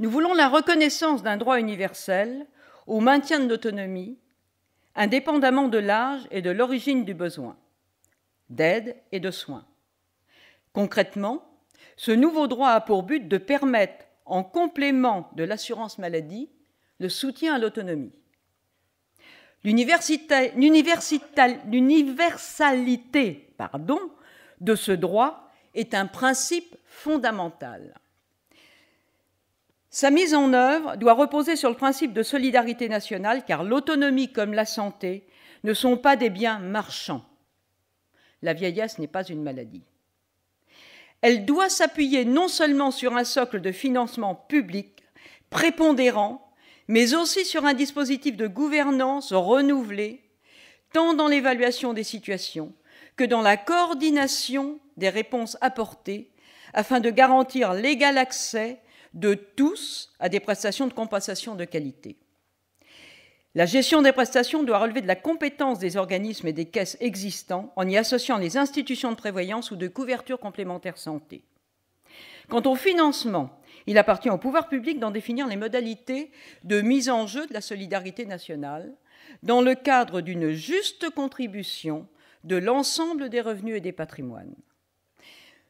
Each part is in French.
Nous voulons la reconnaissance d'un droit universel au maintien de l'autonomie, indépendamment de l'âge et de l'origine du besoin, d'aide et de soins. Concrètement, ce nouveau droit a pour but de permettre, en complément de l'assurance maladie, le soutien à l'autonomie. L'universalité pardon, de ce droit est un principe fondamental. Sa mise en œuvre doit reposer sur le principe de solidarité nationale, car l'autonomie comme la santé ne sont pas des biens marchands. La vieillesse n'est pas une maladie. Elle doit s'appuyer non seulement sur un socle de financement public prépondérant, mais aussi sur un dispositif de gouvernance renouvelé, tant dans l'évaluation des situations que dans la coordination des réponses apportées, afin de garantir l'égal accès de tous à des prestations de compensation de qualité. La gestion des prestations doit relever de la compétence des organismes et des caisses existants en y associant les institutions de prévoyance ou de couverture complémentaire santé. Quant au financement, il appartient au pouvoir public d'en définir les modalités de mise en jeu de la solidarité nationale dans le cadre d'une juste contribution de l'ensemble des revenus et des patrimoines.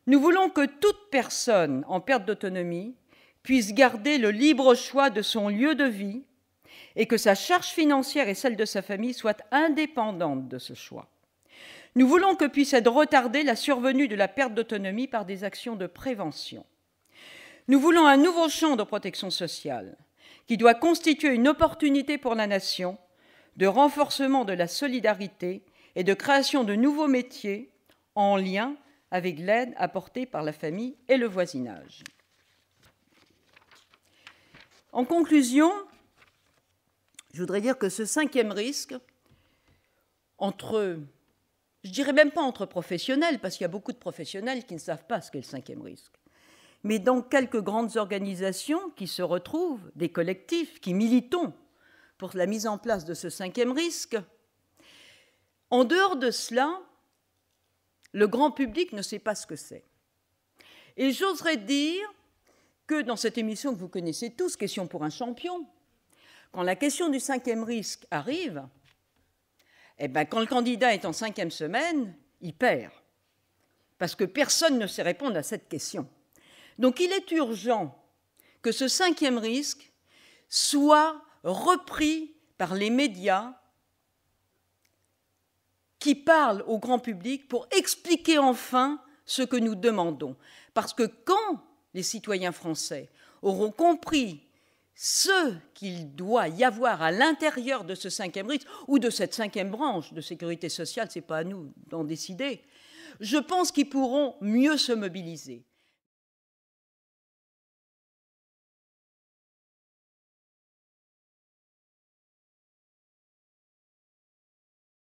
Nous voulons que toute personne en perte d'autonomie puisse garder le libre choix de son lieu de vie et que sa charge financière et celle de sa famille soient indépendantes de ce choix. Nous voulons que puisse être retardée la survenue de la perte d'autonomie par des actions de prévention. Nous voulons un nouveau champ de protection sociale qui doit constituer une opportunité pour la nation de renforcement de la solidarité et de création de nouveaux métiers en lien avec l'aide apportée par la famille et le voisinage. En conclusion, je voudrais dire que ce cinquième risque, entre, je dirais même pas entre professionnels, parce qu'il y a beaucoup de professionnels qui ne savent pas ce qu'est le cinquième risque, mais dans quelques grandes organisations qui se retrouvent, des collectifs qui militons pour la mise en place de ce cinquième risque, en dehors de cela, le grand public ne sait pas ce que c'est. Et j'oserais dire dans cette émission que vous connaissez tous, Question pour un champion, quand la question du cinquième risque arrive, eh ben, quand le candidat est en cinquième semaine, il perd. Parce que personne ne sait répondre à cette question. Donc il est urgent que ce cinquième risque soit repris par les médias qui parlent au grand public pour expliquer enfin ce que nous demandons. Parce que quand les citoyens français, auront compris ce qu'il doit y avoir à l'intérieur de ce cinquième rite ou de cette cinquième branche de sécurité sociale, ce n'est pas à nous d'en décider, je pense qu'ils pourront mieux se mobiliser.